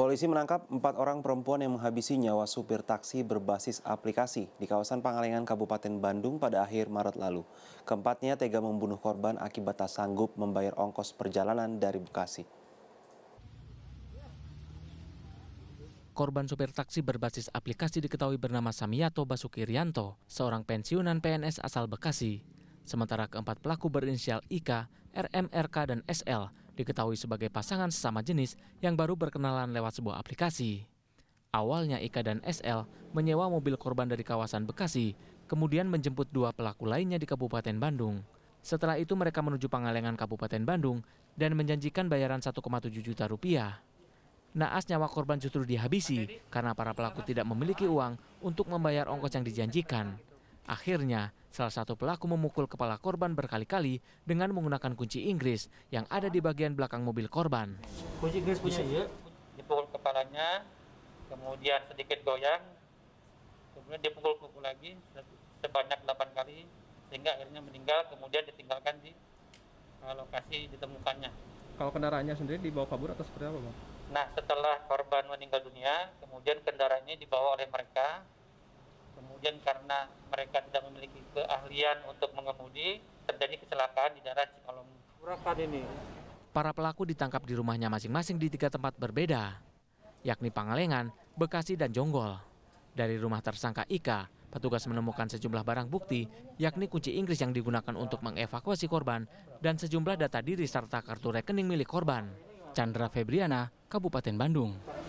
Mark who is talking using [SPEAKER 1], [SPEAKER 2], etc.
[SPEAKER 1] Polisi menangkap empat orang perempuan yang menghabisi nyawa supir taksi berbasis aplikasi di kawasan Pangalengan, Kabupaten Bandung pada akhir Maret lalu. Keempatnya tega membunuh korban akibat tak sanggup membayar ongkos perjalanan dari Bekasi.
[SPEAKER 2] Korban supir taksi berbasis aplikasi diketahui bernama Samiato Basuki Rianto, seorang pensiunan PNS asal Bekasi. Sementara keempat pelaku berinisial IK, RMRK, dan SL diketahui sebagai pasangan sesama jenis yang baru berkenalan lewat sebuah aplikasi. Awalnya Ika dan SL menyewa mobil korban dari kawasan Bekasi, kemudian menjemput dua pelaku lainnya di Kabupaten Bandung. Setelah itu mereka menuju Pangalengan Kabupaten Bandung dan menjanjikan bayaran 1,7 juta rupiah. Naas nyawa korban justru dihabisi karena para pelaku tidak memiliki uang untuk membayar ongkos yang dijanjikan. Akhirnya, salah satu pelaku memukul kepala korban berkali-kali dengan menggunakan kunci Inggris yang ada di bagian belakang mobil korban.
[SPEAKER 3] Kunci Inggris punya ya? Dipukul kepalanya, kemudian sedikit goyang, kemudian dipukul kuku lagi sebanyak 8 kali sehingga akhirnya meninggal kemudian ditinggalkan di eh, lokasi ditemukannya.
[SPEAKER 1] Kalau kendaraannya sendiri dibawa kabur atau seperti apa, Bang?
[SPEAKER 3] Nah, setelah korban meninggal dunia, kemudian kendaraannya dibawa oleh mereka kemudian karena mereka tidak memiliki keahlian untuk mengemudi, terjadi kecelakaan di daerah Cikolong. Berapa ini?
[SPEAKER 2] Para pelaku ditangkap di rumahnya masing-masing di tiga tempat berbeda, yakni Pangalengan, Bekasi, dan Jonggol. Dari rumah tersangka Ika, petugas menemukan sejumlah barang bukti, yakni kunci Inggris yang digunakan untuk mengevakuasi korban dan sejumlah data diri serta kartu rekening milik korban. Chandra Febriana, Kabupaten Bandung.